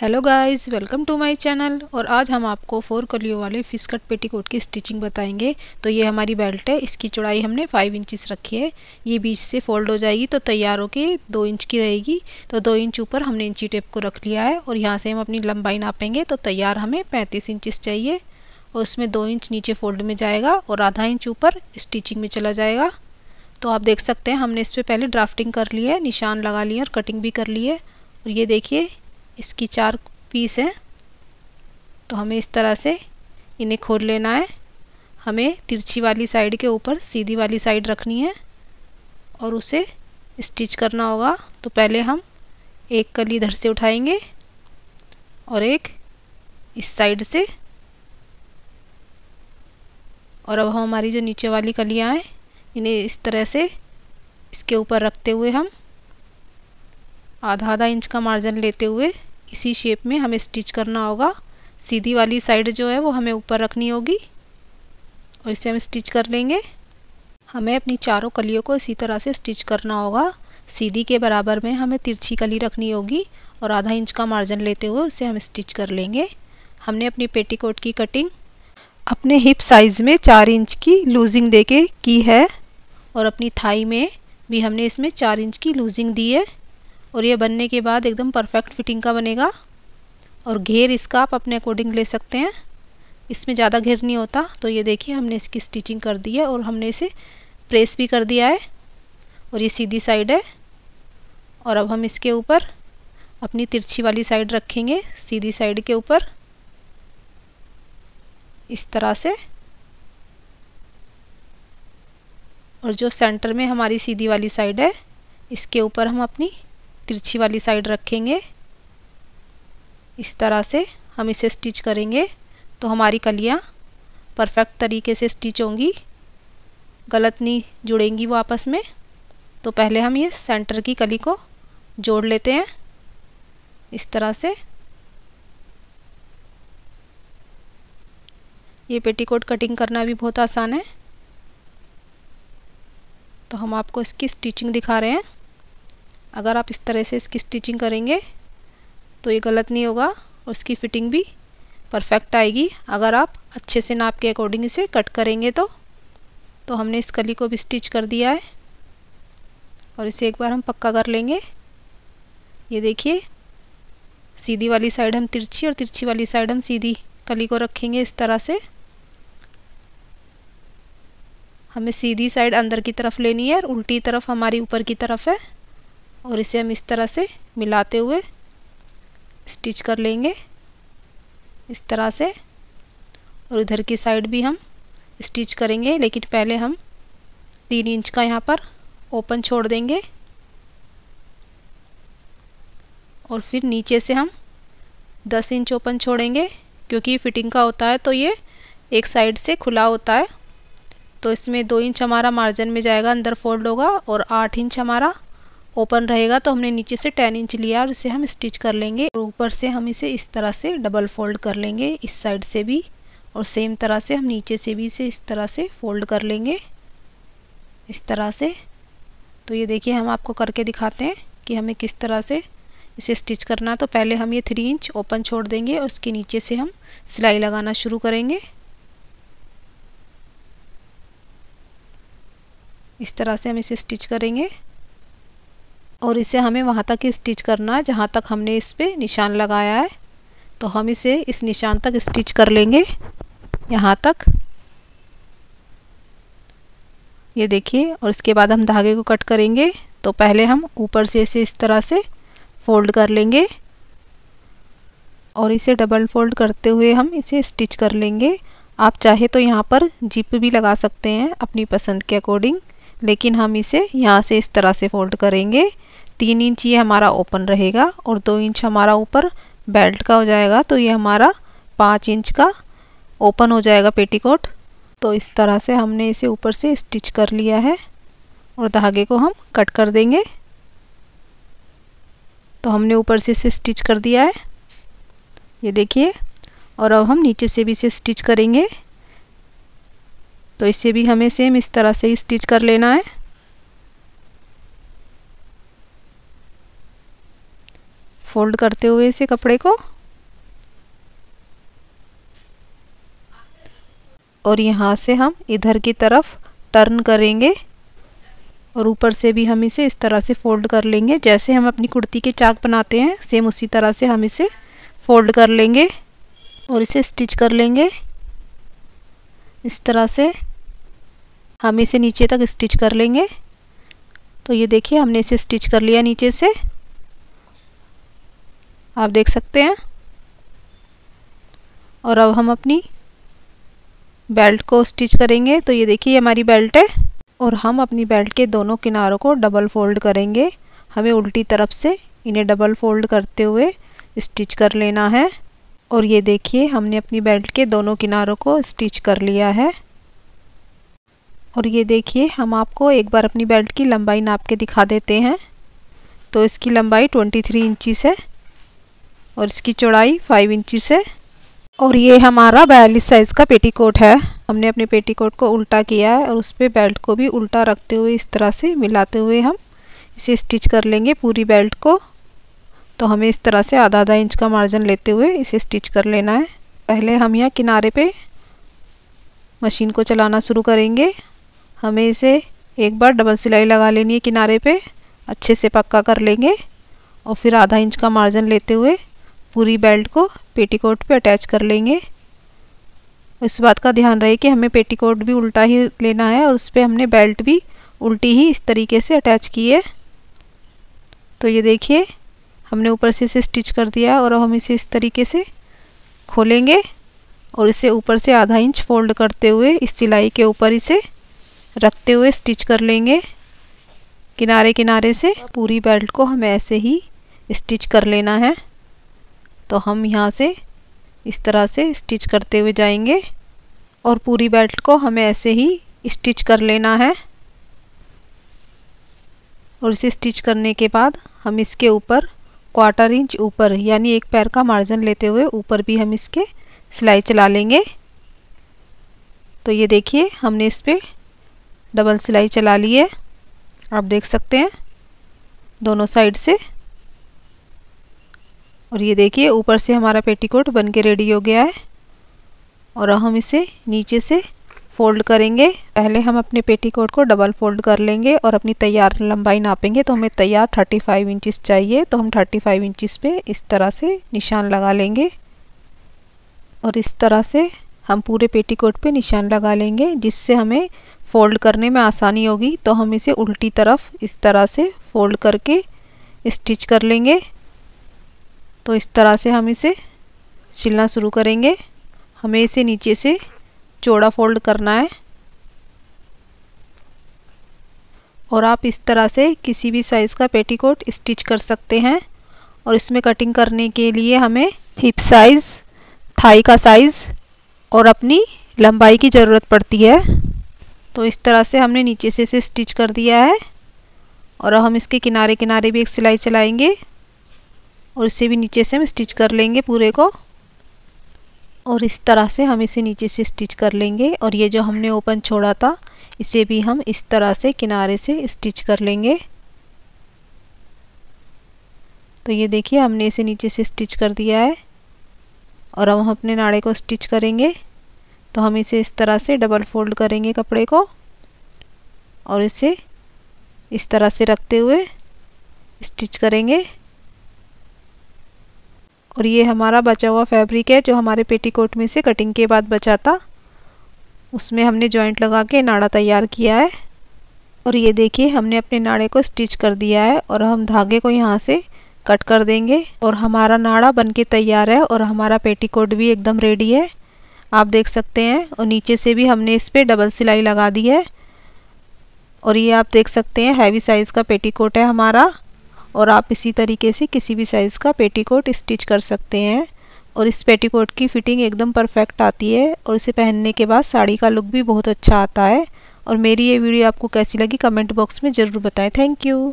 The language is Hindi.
hello guys welcome to my channel और आज हम आपको फोर कलियों वाले फिसकट पेटीकोट की स्टिचिंग बताएंगे तो ये हमारी बेल्ट है इसकी चौड़ाई हमने फाइव इंचिस रखी है ये बीच से फोल्ड हो जाएगी तो तैयार होके दो इंच की रहेगी तो दो इंच ऊपर हमने इंची टेप को रख लिया है और यहाँ से हम अपनी लंबाई नापेंगे तो तैयार हमें पैंतीस इंचिस चाहिए और उसमें दो इंच नीचे फोल्ड में जाएगा और आधा इंच ऊपर स्टिचिंग में चला जाएगा तो आप देख सकते हैं हमने इस पर पहले ड्राफ्टिंग कर ली है निशान लगा लिए और कटिंग भी कर ली है और ये देखिए इसकी चार पीस हैं तो हमें इस तरह से इन्हें खोल लेना है हमें तिरछी वाली साइड के ऊपर सीधी वाली साइड रखनी है और उसे स्टिच करना होगा तो पहले हम एक कली इधर से उठाएंगे और एक इस साइड से और अब हम हमारी जो नीचे वाली कलियाँ हैं इन्हें इस तरह से इसके ऊपर रखते हुए हम आधा आधा इंच का मार्जिन लेते हुए इसी शेप में हमें स्टिच करना होगा सीधी वाली साइड जो है वो हमें ऊपर रखनी होगी और इसे हम स्टिच कर लेंगे हमें अपनी चारों कलियों को इसी तरह से स्टिच करना होगा सीधी के बराबर में हमें तिरछी कली रखनी होगी और आधा इंच का मार्जिन लेते हुए उसे हम स्टिच कर लेंगे हमने अपनी पेटीकोट की कटिंग अपने हिप साइज़ में चार इंच की लूजिंग देके की है और अपनी थाई में भी हमने इसमें चार इंच की लूजिंग दी है और ये बनने के बाद एकदम परफेक्ट फिटिंग का बनेगा और घेर इसका आप अपने अकॉर्डिंग ले सकते हैं इसमें ज़्यादा घेर नहीं होता तो ये देखिए हमने इसकी स्टिचिंग कर दी है और हमने इसे प्रेस भी कर दिया है और ये सीधी साइड है और अब हम इसके ऊपर अपनी तिरछी वाली साइड रखेंगे सीधी साइड के ऊपर इस तरह से और जो सेंटर में हमारी सीधी वाली साइड है इसके ऊपर हम अपनी तिरछी वाली साइड रखेंगे इस तरह से हम इसे स्टिच करेंगे तो हमारी कलियाँ परफेक्ट तरीके से स्टिच होंगी गलत नहीं जुड़ेंगी वो आपस में तो पहले हम ये सेंटर की कली को जोड़ लेते हैं इस तरह से ये पेटीकोट कटिंग करना भी बहुत आसान है तो हम आपको इसकी स्टिचिंग दिखा रहे हैं अगर आप इस तरह से इसकी स्टिचिंग करेंगे तो ये गलत नहीं होगा और इसकी फिटिंग भी परफेक्ट आएगी अगर आप अच्छे से नाप के अकॉर्डिंग इसे कट करेंगे तो तो हमने इस कली को भी स्टिच कर दिया है और इसे एक बार हम पक्का कर लेंगे ये देखिए सीधी वाली साइड हम तिरछी और तिरछी वाली साइड हम सीधी कली को रखेंगे इस तरह से हमें सीधी साइड अंदर की तरफ लेनी है और उल्टी तरफ हमारी ऊपर की तरफ है और इसे हम इस तरह से मिलाते हुए स्टिच कर लेंगे इस तरह से और इधर की साइड भी हम स्टिच करेंगे लेकिन पहले हम तीन इंच का यहाँ पर ओपन छोड़ देंगे और फिर नीचे से हम दस इंच ओपन छोड़ेंगे क्योंकि फिटिंग का होता है तो ये एक साइड से खुला होता है तो इसमें दो इंच हमारा मार्जिन में जाएगा अंदर फोल्ड होगा और आठ इंच हमारा ओपन रहेगा तो हमने नीचे से टेन इंच लिया और इसे हम स्टिच कर लेंगे और ऊपर से हम इसे इस तरह से डबल फोल्ड कर लेंगे इस साइड से भी और सेम तरह से हम नीचे से भी इसे इस तरह से फोल्ड कर लेंगे इस तरह से तो ये देखिए हम आपको करके दिखाते हैं कि हमें किस तरह से इसे स्टिच करना तो पहले हम ये थ्री इंच ओपन छोड़ देंगे और उसके नीचे से हम सिलाई लगाना शुरू करेंगे इस तरह से हम इसे स्टिच करेंगे और इसे हमें वहाँ तक ही स्टिच करना है जहाँ तक हमने इस पर निशान लगाया है तो हम इसे इस निशान तक स्टिच कर लेंगे यहाँ तक ये देखिए और इसके बाद हम धागे को कट करेंगे तो पहले हम ऊपर से इसे इस तरह से फोल्ड कर लेंगे और इसे डबल फोल्ड करते हुए हम इसे स्टिच कर लेंगे आप चाहे तो यहाँ पर जिप भी लगा सकते हैं अपनी पसंद के अकॉर्डिंग लेकिन हम इसे यहाँ से इस तरह से फोल्ड करेंगे तीन इंच ये हमारा ओपन रहेगा और दो इंच हमारा ऊपर बेल्ट का हो जाएगा तो ये हमारा पाँच इंच का ओपन हो जाएगा पेटीकोट तो इस तरह से हमने इसे ऊपर से स्टिच कर लिया है और धागे को हम कट कर देंगे तो हमने ऊपर से इसे स्टिच कर दिया है ये देखिए और अब हम नीचे से भी इसे स्टिच करेंगे तो इसे भी हमें सेम इस तरह से ही स्टिच कर लेना है फोल्ड करते हुए इसे कपड़े को और यहाँ से हम इधर की तरफ टर्न करेंगे और ऊपर से भी हम इसे इस तरह से फोल्ड कर लेंगे जैसे हम अपनी कुर्ती के चाक बनाते हैं सेम उसी तरह से हम इसे फोल्ड कर लेंगे और इसे स्टिच कर लेंगे इस तरह से हम इसे नीचे तक स्टिच कर लेंगे तो ये देखिए हमने इसे स्टिच कर लिया नीचे से आप देख सकते हैं और अब हम अपनी बेल्ट को स्टिच करेंगे तो ये देखिए हमारी बेल्ट है और हम अपनी बेल्ट के दोनों किनारों को डबल फोल्ड करेंगे हमें उल्टी तरफ से इन्हें डबल फोल्ड करते हुए स्टिच कर लेना है और ये देखिए हमने अपनी बेल्ट के दोनों किनारों को स्टिच कर लिया है और ये देखिए हम आपको एक बार अपनी बेल्ट की लंबाई नाप के दिखा देते हैं तो इसकी लंबाई 23 थ्री इंचज़ है और इसकी चौड़ाई फाइव इंचिस है और ये हमारा बयालीस साइज़ का पेटीकोट है हमने अपने पेटीकोट को उल्टा किया है और उस पर बेल्ट को भी उल्टा रखते हुए इस तरह से मिलाते हुए हम इसे स्टिच कर लेंगे पूरी बेल्ट को तो हमें इस तरह से आधा आधा इंच का मार्जिन लेते हुए इसे स्टिच कर लेना है पहले हम यहाँ किनारे पे मशीन को चलाना शुरू करेंगे हमें इसे एक बार डबल सिलाई लगा लेनी है किनारे पर अच्छे से पक्का कर लेंगे और फिर आधा इंच का मार्जिन लेते हुए पूरी बेल्ट को पेटीकोट पे अटैच कर लेंगे इस बात का ध्यान रहे कि हमें पेटीकोट भी उल्टा ही लेना है और उस पर हमने बेल्ट भी उल्टी ही इस तरीके से अटैच की है तो ये देखिए हमने ऊपर से इसे स्टिच कर दिया और अब हम इसे इस तरीके से खोलेंगे और इसे ऊपर से आधा इंच फोल्ड करते हुए इस सिलाई के ऊपर इसे रखते हुए स्टिच कर लेंगे किनारे किनारे से पूरी बेल्ट को हमें ऐसे ही स्टिच कर लेना है तो हम यहाँ से इस तरह से स्टिच करते हुए जाएंगे और पूरी बेल्ट को हमें ऐसे ही स्टिच कर लेना है और इसे स्टिच करने के बाद हम इसके ऊपर क्वार्टर इंच ऊपर यानी एक पैर का मार्जिन लेते हुए ऊपर भी हम इसके सिलाई चला लेंगे तो ये देखिए हमने इस पर डबल सिलाई चला ली है आप देख सकते हैं दोनों साइड से और ये देखिए ऊपर से हमारा पेटीकोट बन के रेडी हो गया है और हम इसे नीचे से फोल्ड करेंगे पहले हम अपने पेटीकोट को डबल फोल्ड कर लेंगे और अपनी तैयार लंबाई नापेंगे तो हमें तैयार 35 इंचिस चाहिए तो हम 35 इंचिस पे इस तरह से निशान लगा लेंगे और इस तरह से हम पूरे पेटीकोट पे निशान लगा लेंगे जिससे हमें फोल्ड करने में आसानी होगी तो हम इसे उल्टी तरफ इस तरह से फोल्ड करके स्टिच कर लेंगे तो इस तरह से हम इसे सिलना शुरू करेंगे हमें इसे नीचे से चौड़ा फोल्ड करना है और आप इस तरह से किसी भी साइज़ का पेटीकोट स्टिच कर सकते हैं और इसमें कटिंग करने के लिए हमें हिप साइज़ थाई का साइज़ और अपनी लंबाई की ज़रूरत पड़ती है तो इस तरह से हमने नीचे से इसे स्टिच कर दिया है और हम इसके किनारे किनारे भी एक सिलाई चलाएंगे और इसे भी नीचे से हम स्टिच कर लेंगे पूरे को और इस तरह से हम इसे नीचे से स्टिच कर लेंगे और ये जो हमने ओपन छोड़ा था इसे भी हम इस तरह से किनारे से स्टिच कर लेंगे तो ये देखिए हमने इसे नीचे से स्टिच कर दिया है और अब हम अपने नाड़े को स्टिच करेंगे तो हम इसे इस तरह से डबल फोल्ड करेंगे कपड़े को और इसे इस तरह से रखते हुए स्टिच करेंगे और ये हमारा बचा हुआ फैब्रिक है जो हमारे पेटीकोट में से कटिंग के बाद बचा था उसमें हमने जॉइंट लगा के नाड़ा तैयार किया है और ये देखिए हमने अपने नाड़े को स्टिच कर दिया है और हम धागे को यहाँ से कट कर देंगे और हमारा नाड़ा बनके तैयार है और हमारा पेटीकोट भी एकदम रेडी है आप देख सकते हैं और नीचे से भी हमने इस पर डबल सिलाई लगा दी है और ये आप देख सकते हैं हैवी साइज़ का पेटीकोट है हमारा और आप इसी तरीके से किसी भी साइज़ का पेटीकोट स्टिच कर सकते हैं और इस पेटीकोट की फ़िटिंग एकदम परफेक्ट आती है और इसे पहनने के बाद साड़ी का लुक भी बहुत अच्छा आता है और मेरी ये वीडियो आपको कैसी लगी कमेंट बॉक्स में ज़रूर बताएं थैंक यू